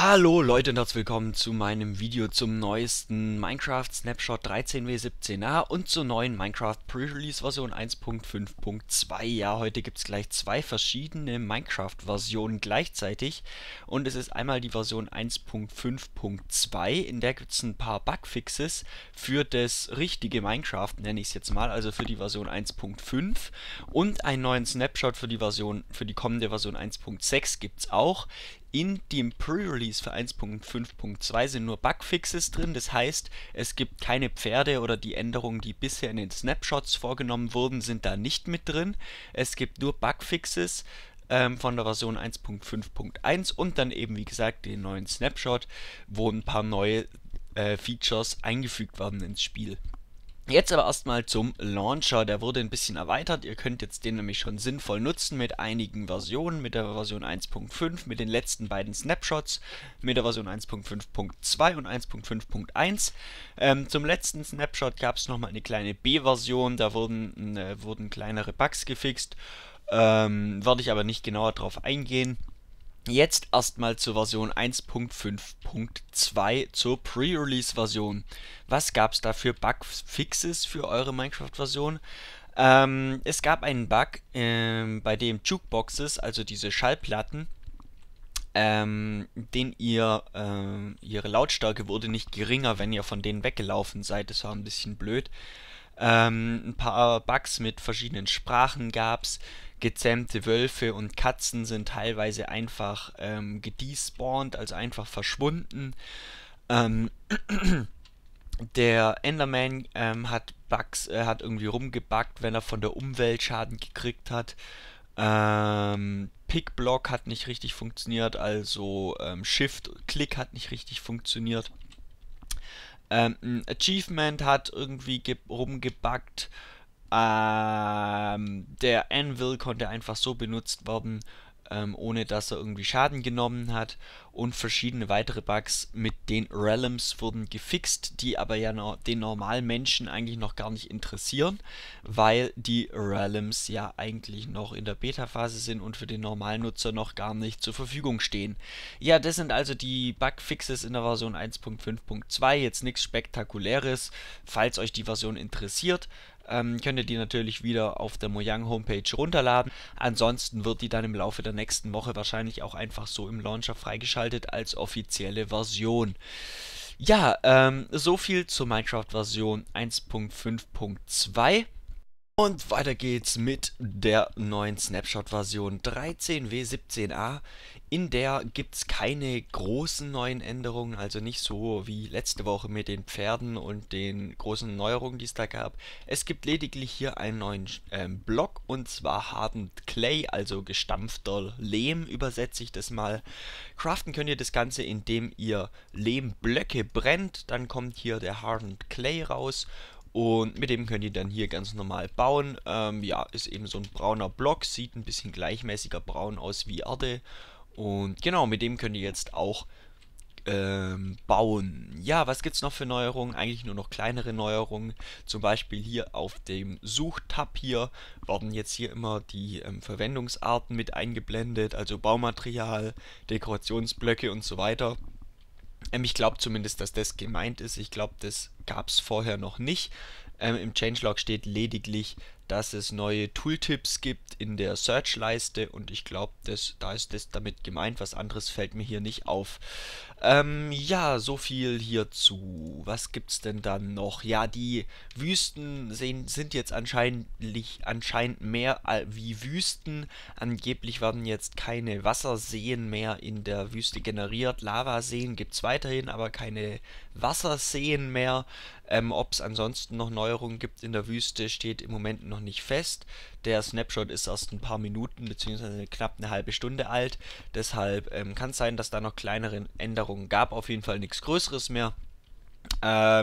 Hallo Leute und herzlich willkommen zu meinem Video zum neuesten Minecraft Snapshot 13W17a und zur neuen Minecraft Pre-Release Version 1.5.2. Ja, heute gibt es gleich zwei verschiedene Minecraft-Versionen gleichzeitig und es ist einmal die Version 1.5.2, in der gibt es ein paar Bugfixes für das richtige Minecraft, nenne ich es jetzt mal, also für die Version 1.5 und einen neuen Snapshot für die Version, für die kommende Version 1.6 gibt es auch in dem Pre-Release für 1.5.2 sind nur Bugfixes drin, das heißt, es gibt keine Pferde oder die Änderungen, die bisher in den Snapshots vorgenommen wurden, sind da nicht mit drin. Es gibt nur Bugfixes ähm, von der Version 1.5.1 und dann eben, wie gesagt, den neuen Snapshot, wo ein paar neue äh, Features eingefügt werden ins Spiel. Jetzt aber erstmal zum Launcher, der wurde ein bisschen erweitert, ihr könnt jetzt den nämlich schon sinnvoll nutzen mit einigen Versionen, mit der Version 1.5, mit den letzten beiden Snapshots, mit der Version 1.5.2 und 1.5.1. Ähm, zum letzten Snapshot gab es nochmal eine kleine B-Version, da wurden, äh, wurden kleinere Bugs gefixt, ähm, werde ich aber nicht genauer drauf eingehen. Jetzt erstmal zur Version 1.5.2, zur Pre-Release-Version. Was gab es da für Bugfixes für eure Minecraft-Version? Ähm, es gab einen Bug, ähm, bei dem Jukeboxes, also diese Schallplatten, ähm, den ihr, ähm, ihre Lautstärke wurde nicht geringer, wenn ihr von denen weggelaufen seid. Das war ein bisschen blöd. Ähm, ein paar Bugs mit verschiedenen Sprachen gab es. Gezähmte Wölfe und Katzen sind teilweise einfach ähm, gedespawnt, also einfach verschwunden. Ähm, der Enderman ähm, hat Bugs, äh, hat irgendwie rumgebackt, wenn er von der Umwelt Schaden gekriegt hat. Ähm, Pickblock hat nicht richtig funktioniert, also ähm, Shift-Click hat nicht richtig funktioniert. Ähm, ein Achievement hat irgendwie rumgebackt. Ähm, der Anvil konnte einfach so benutzt werden ähm, ohne dass er irgendwie Schaden genommen hat. Und verschiedene weitere Bugs mit den Realms wurden gefixt, die aber ja no den normalen Menschen eigentlich noch gar nicht interessieren, weil die Realms ja eigentlich noch in der Beta-Phase sind und für den normalen Nutzer noch gar nicht zur Verfügung stehen. Ja, das sind also die Bugfixes in der Version 1.5.2. Jetzt nichts Spektakuläres. Falls euch die Version interessiert, ähm, könnt ihr die natürlich wieder auf der Mojang Homepage runterladen. Ansonsten wird die dann im Laufe der nächsten Woche wahrscheinlich auch einfach so im Launcher freigeschaltet als offizielle Version. Ja, ähm, so viel zur Minecraft-Version 1.5.2. Und weiter geht's mit der neuen Snapshot-Version 13W17a. In der gibt's keine großen neuen Änderungen, also nicht so wie letzte Woche mit den Pferden und den großen Neuerungen, die es da gab. Es gibt lediglich hier einen neuen äh, Block und zwar haben Clay, also gestampfter Lehm, übersetze ich das mal. Craften könnt ihr das Ganze, indem ihr Lehmblöcke brennt, dann kommt hier der Hardened Clay raus und mit dem könnt ihr dann hier ganz normal bauen. Ähm, ja, ist eben so ein brauner Block, sieht ein bisschen gleichmäßiger braun aus wie Erde. Und genau, mit dem könnt ihr jetzt auch ähm, bauen. Ja, was gibt es noch für Neuerungen? Eigentlich nur noch kleinere Neuerungen. Zum Beispiel hier auf dem Suchtab hier werden jetzt hier immer die ähm, Verwendungsarten mit eingeblendet, also Baumaterial, Dekorationsblöcke und so weiter. Ähm, ich glaube zumindest, dass das gemeint ist. Ich glaube, das gab es vorher noch nicht. Ähm, Im Changelog steht lediglich, dass es neue Tooltips gibt in der Search-Leiste und ich glaube, da ist das damit gemeint. Was anderes fällt mir hier nicht auf. Ähm, ja, so viel hierzu. Was gibt's denn dann noch? Ja, die Wüsten sehen, sind jetzt anscheinend, anscheinend mehr wie Wüsten. Angeblich werden jetzt keine Wasserseen mehr in der Wüste generiert. Lavaseen gibt es weiterhin, aber keine Wasserseen mehr. Ähm, Ob es ansonsten noch Neuerungen gibt in der Wüste, steht im Moment noch nicht fest. Der Snapshot ist erst ein paar Minuten bzw. knapp eine halbe Stunde alt. Deshalb ähm, kann es sein, dass da noch kleinere Änderungen gab. Auf jeden Fall nichts Größeres mehr. Ähm,